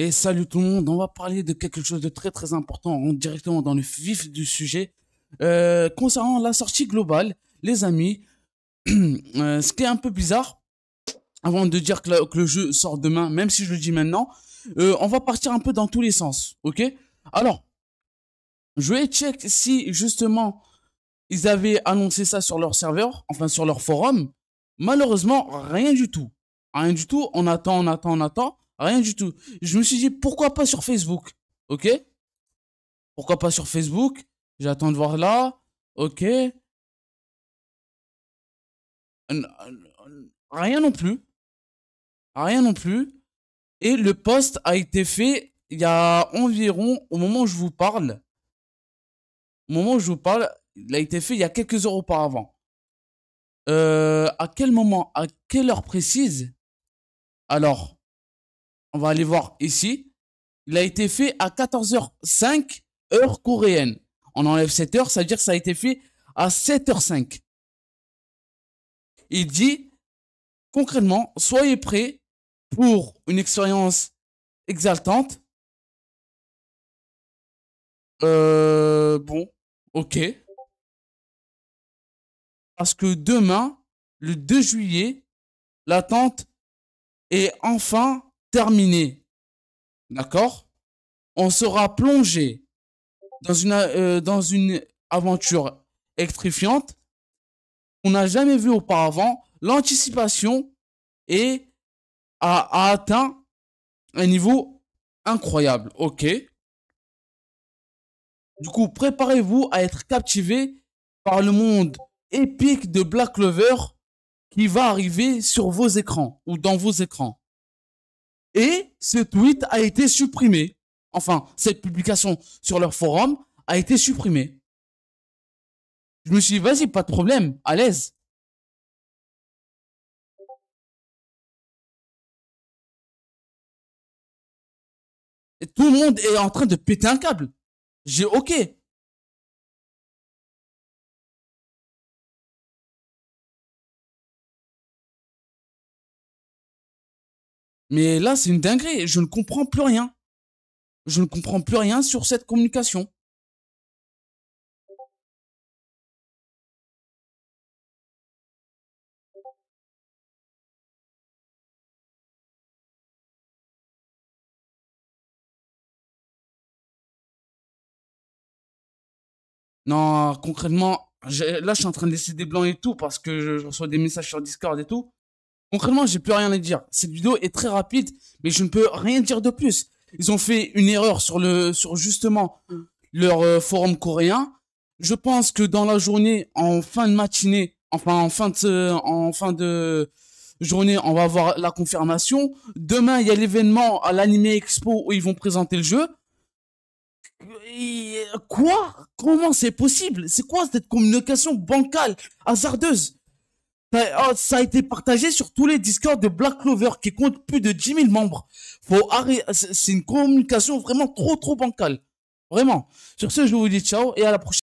Et salut tout le monde, on va parler de quelque chose de très très important, on rentre directement dans le vif du sujet. Euh, concernant la sortie globale, les amis, euh, ce qui est un peu bizarre, avant de dire que, le jeu sort demain, même si je le dis maintenant, euh, on va partir un peu dans tous les sens, ok Alors, je vais check si justement ils avaient annoncé ça sur leur serveur, enfin sur leur forum. Malheureusement, rien du tout. Rien du tout, on attend, on attend, on attend. Rien du tout. Je me suis dit, pourquoi pas sur Facebook Ok Pourquoi pas sur Facebook J'attends de voir là. Ok Rien non plus. Rien non plus. Et le post a été fait il y a environ, au moment où je vous parle, au moment où je vous parle, il a été fait il y a quelques heures auparavant. Euh, à quel moment, à quelle heure précise Alors, on va aller voir ici. Il a été fait à 14h05, heure coréenne. On enlève 7 h cest à dire que ça a été fait à 7h05. Il dit, concrètement, soyez prêts pour une expérience exaltante. Euh, bon, ok. Parce que demain, le 2 juillet, l'attente est enfin Terminé, d'accord On sera plongé dans une, euh, dans une aventure électrifiante qu'on n'a jamais vue auparavant. L'anticipation est, a, atteint un niveau incroyable, ok Du coup, préparez-vous à être captivé par le monde épique de Black Clover qui va arriver sur vos écrans ou dans vos écrans. Et ce tweet a été supprimé. Enfin, cette publication sur leur forum a été supprimée. Je me suis dit, vas-y, pas de problème, à l'aise. tout le monde est en train de péter un câble. J'ai ok, Mais là, c'est une dinguerie. Je ne comprends plus rien. Je ne comprends plus rien sur cette communication. Non, concrètement, là, je suis en train laisser des blancs et tout parce que je, reçois des messages sur Discord et tout. Concrètement, j'ai plus rien à dire. Cette vidéo est très rapide, mais je ne peux rien dire de plus. Ils ont fait une erreur sur le, sur justement mm. leur euh, forum coréen. Je pense que dans la journée, en fin de matinée, enfin en fin de, euh, en fin de journée, on va avoir la confirmation. Demain, il y a l'événement à l'anime expo où ils vont présenter le jeu. quoi Comment c'est possible C'est quoi cette communication bancale, hasardeuse Oh, ça, a été partagé sur tous les Discords de Black Clover qui compte plus de 10 000 membres. Faut arrêter. C'est une communication vraiment trop, trop bancale. Vraiment. Sur ce, je vous dis ciao et à la prochaine.